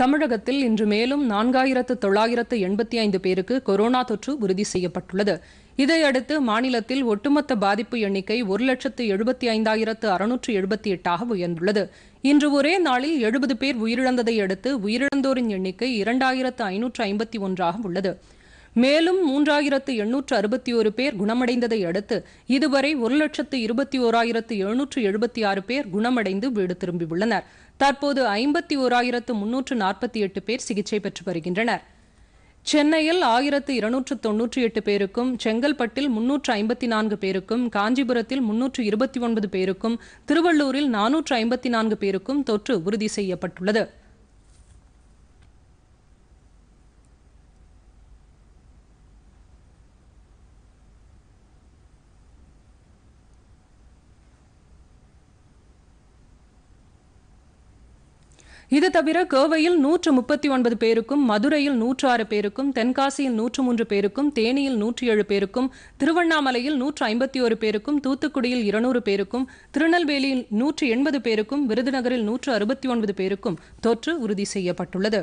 தமிழகத்தில் இன்று மேலும் நான்காயிரத்து தொள்ளாயிரத்து எண்பத்தி ஐந்து பேருக்கு கொரோனா தொற்று உறுதி செய்யப்பட்டுள்ளது இதையடுத்து மாநிலத்தில் ஒட்டுமொத்த பாதிப்பு எண்ணிக்கை ஒரு லட்சத்து எழுபத்தி ஐந்தாயிரத்து அறுநூற்று எழுபத்தி எட்டாக உயர்ந்துள்ளது இன்று ஒரே நாளில் எழுபது பேர் உயிரிழந்ததை அடுத்து உயிரிழந்தோரின் எண்ணிக்கை இரண்டாயிரத்து ஐநூற்று ஐம்பத்தி ஒன்றாக உள்ளது மேலும் மூன்றாயிரத்து எண்ணூற்று அறுபத்தி ஒரு பேர் குணமடைந்ததை அடுத்து இதுவரை ஒரு லட்சத்து இருபத்தி ஓராயிரத்து எழுநூற்று எழுபத்தி ஆறு பேர் குணமடைந்து வீடு திரும்பியுள்ளனர் தற்போது ஐம்பத்தி ஓராயிரத்து முன்னூற்று நாற்பத்தி எட்டு பேர் சிகிச்சை பெற்று வருகின்றனர் சென்னையில் ஆயிரத்து இருநூற்று தொன்னூற்றி எட்டு பேருக்கும் செங்கல்பட்டில் முன்னூற்று ஐம்பத்தி நான்கு பேருக்கும் காஞ்சிபுரத்தில் முன்னூற்று இருபத்தி ஒன்பது பேருக்கும் திருவள்ளூரில் நானூற்று ஐம்பத்தி நான்கு பேருக்கும் தொற்று உறுதி செய்யப்பட்டுள்ளது இது தவிர கோவையில் நூற்று முப்பத்தி ஒன்பது பேருக்கும் மதுரையில் நூற்று ஆறு பேருக்கும் தென்காசியில் நூற்று மூன்று பேருக்கும் தேனியில் நூற்றி ஏழு பேருக்கும் திருவண்ணாமலையில் நூற்று ஐம்பத்தி ஒரு பேருக்கும் தூத்துக்குடியில் இருநூறு பேருக்கும் திருநெல்வேலியில் நூற்று எண்பது பேருக்கும் விருதுநகரில் நூற்று அறுபத்தி ஒன்பது பேருக்கும் தொற்று உறுதி செய்யப்பட்டுள்ளது